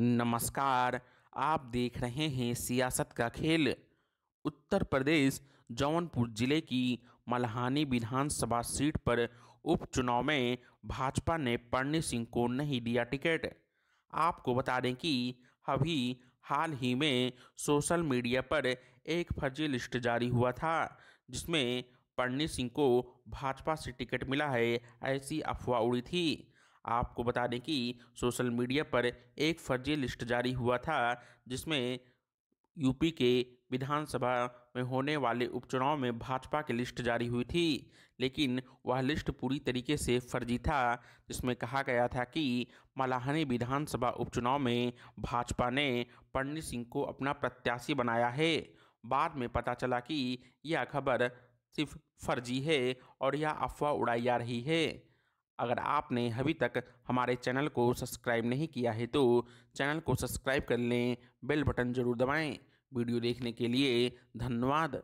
नमस्कार आप देख रहे हैं सियासत का खेल उत्तर प्रदेश जौनपुर जिले की मल्हानी विधानसभा सीट पर उपचुनाव में भाजपा ने परनी सिंह को नहीं दिया टिकट आपको बता दें कि अभी हाल ही में सोशल मीडिया पर एक फर्जी लिस्ट जारी हुआ था जिसमें परनी सिंह को भाजपा से टिकट मिला है ऐसी अफवाह उड़ी थी आपको बता दें कि सोशल मीडिया पर एक फर्जी लिस्ट जारी हुआ था जिसमें यूपी के विधानसभा में होने वाले उपचुनाव में भाजपा की लिस्ट जारी हुई थी लेकिन वह लिस्ट पूरी तरीके से फर्जी था जिसमें कहा गया था कि मलाहनी विधानसभा उपचुनाव में भाजपा ने पंडित सिंह को अपना प्रत्याशी बनाया है बाद में पता चला कि यह खबर सिर्फ फर्जी है और यह अफवाह उड़ाई जा रही है अगर आपने अभी तक हमारे चैनल को सब्सक्राइब नहीं किया है तो चैनल को सब्सक्राइब कर लें बेल बटन जरूर दबाएं वीडियो देखने के लिए धन्यवाद